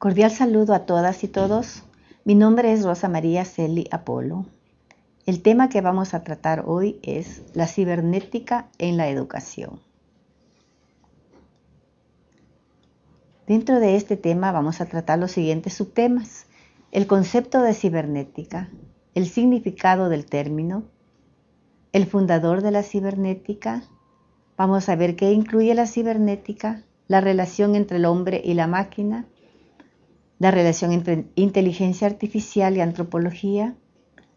Cordial saludo a todas y todos. Mi nombre es Rosa María Celi Apolo. El tema que vamos a tratar hoy es la cibernética en la educación. Dentro de este tema vamos a tratar los siguientes subtemas. El concepto de cibernética, el significado del término, el fundador de la cibernética, vamos a ver qué incluye la cibernética, la relación entre el hombre y la máquina, la relación entre inteligencia artificial y antropología,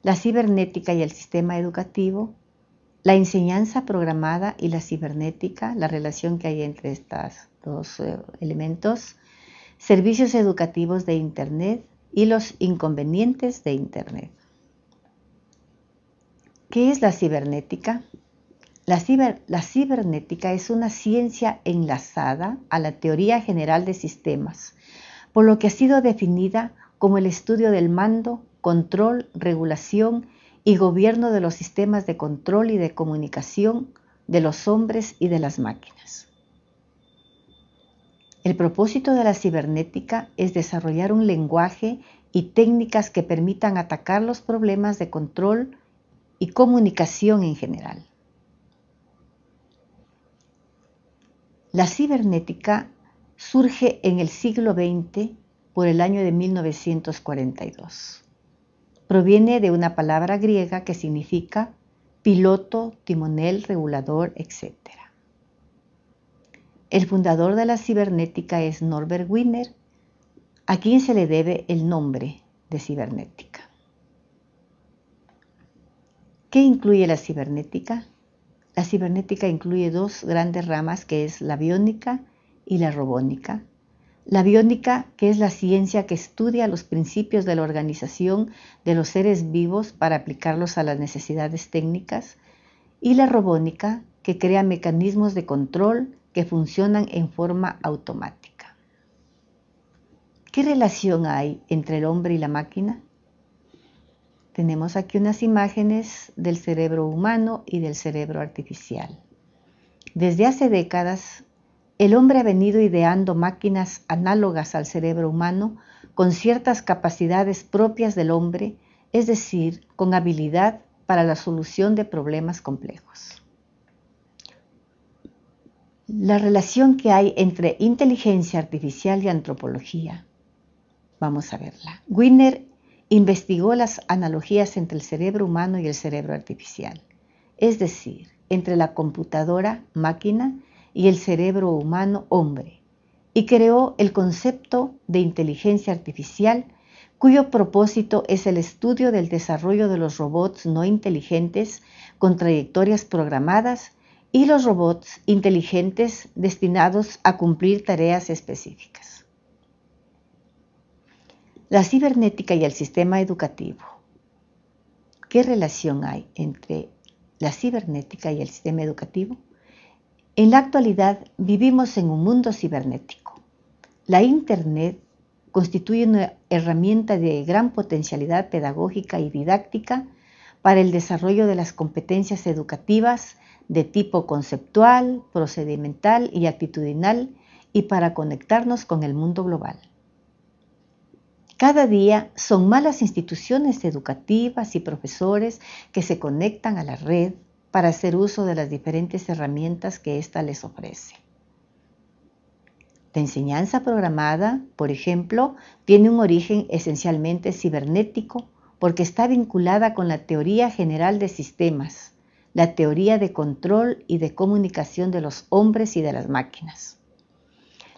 la cibernética y el sistema educativo, la enseñanza programada y la cibernética, la relación que hay entre estos dos eh, elementos, servicios educativos de Internet y los inconvenientes de Internet. ¿Qué es la cibernética? La, la cibernética es una ciencia enlazada a la teoría general de sistemas, por lo que ha sido definida como el estudio del mando, control, regulación y gobierno de los sistemas de control y de comunicación de los hombres y de las máquinas. El propósito de la cibernética es desarrollar un lenguaje y técnicas que permitan atacar los problemas de control y comunicación en general. La cibernética surge en el siglo XX por el año de 1942. Proviene de una palabra griega que significa piloto, timonel, regulador, etc. El fundador de la cibernética es Norbert Wiener, a quien se le debe el nombre de cibernética. ¿Qué incluye la cibernética? La cibernética incluye dos grandes ramas que es la biónica y la robónica. La biónica, que es la ciencia que estudia los principios de la organización de los seres vivos para aplicarlos a las necesidades técnicas, y la robónica, que crea mecanismos de control que funcionan en forma automática. ¿Qué relación hay entre el hombre y la máquina? Tenemos aquí unas imágenes del cerebro humano y del cerebro artificial. Desde hace décadas, el hombre ha venido ideando máquinas análogas al cerebro humano con ciertas capacidades propias del hombre, es decir, con habilidad para la solución de problemas complejos. La relación que hay entre inteligencia artificial y antropología. Vamos a verla. Wiener investigó las analogías entre el cerebro humano y el cerebro artificial, es decir, entre la computadora máquina y el cerebro humano hombre, y creó el concepto de inteligencia artificial cuyo propósito es el estudio del desarrollo de los robots no inteligentes con trayectorias programadas y los robots inteligentes destinados a cumplir tareas específicas. La cibernética y el sistema educativo. ¿Qué relación hay entre la cibernética y el sistema educativo? En la actualidad vivimos en un mundo cibernético. La Internet constituye una herramienta de gran potencialidad pedagógica y didáctica para el desarrollo de las competencias educativas de tipo conceptual, procedimental y actitudinal y para conectarnos con el mundo global. Cada día son más las instituciones educativas y profesores que se conectan a la red para hacer uso de las diferentes herramientas que ésta les ofrece. La enseñanza programada, por ejemplo, tiene un origen esencialmente cibernético porque está vinculada con la teoría general de sistemas, la teoría de control y de comunicación de los hombres y de las máquinas.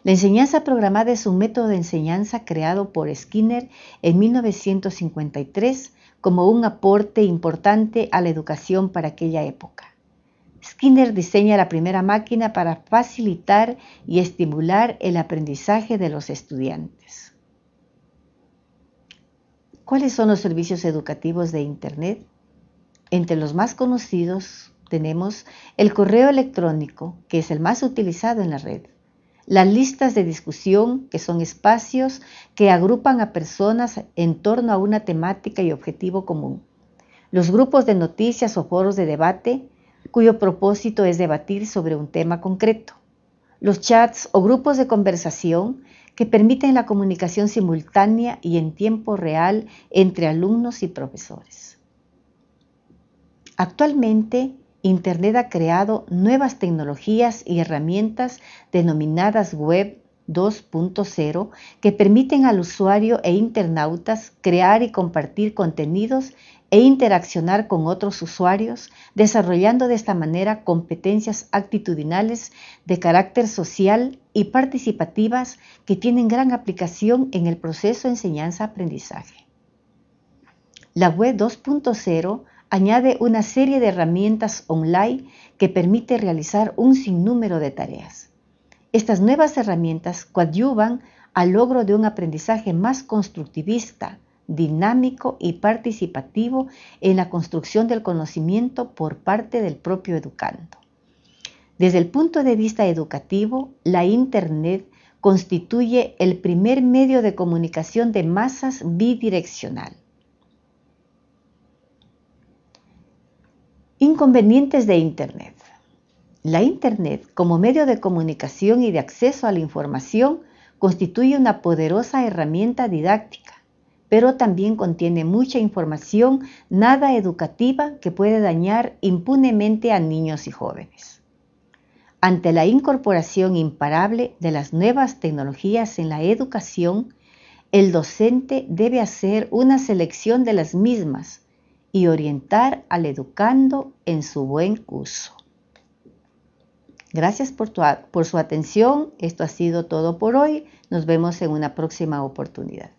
La enseñanza programada es un método de enseñanza creado por Skinner en 1953 como un aporte importante a la educación para aquella época. Skinner diseña la primera máquina para facilitar y estimular el aprendizaje de los estudiantes. ¿Cuáles son los servicios educativos de Internet? Entre los más conocidos tenemos el correo electrónico, que es el más utilizado en la red, las listas de discusión, que son espacios que agrupan a personas en torno a una temática y objetivo común. Los grupos de noticias o foros de debate, cuyo propósito es debatir sobre un tema concreto. Los chats o grupos de conversación que permiten la comunicación simultánea y en tiempo real entre alumnos y profesores. Actualmente, Internet ha creado nuevas tecnologías y herramientas denominadas Web 2.0 que permiten al usuario e internautas crear y compartir contenidos e interaccionar con otros usuarios, desarrollando de esta manera competencias actitudinales de carácter social y participativas que tienen gran aplicación en el proceso enseñanza-aprendizaje. La Web 2.0 añade una serie de herramientas online que permite realizar un sinnúmero de tareas. Estas nuevas herramientas coadyuvan al logro de un aprendizaje más constructivista, dinámico y participativo en la construcción del conocimiento por parte del propio educando. Desde el punto de vista educativo, la Internet constituye el primer medio de comunicación de masas bidireccional Inconvenientes de Internet. La Internet como medio de comunicación y de acceso a la información constituye una poderosa herramienta didáctica, pero también contiene mucha información nada educativa que puede dañar impunemente a niños y jóvenes. Ante la incorporación imparable de las nuevas tecnologías en la educación, el docente debe hacer una selección de las mismas y orientar al educando en su buen curso. Gracias por, por su atención. Esto ha sido todo por hoy. Nos vemos en una próxima oportunidad.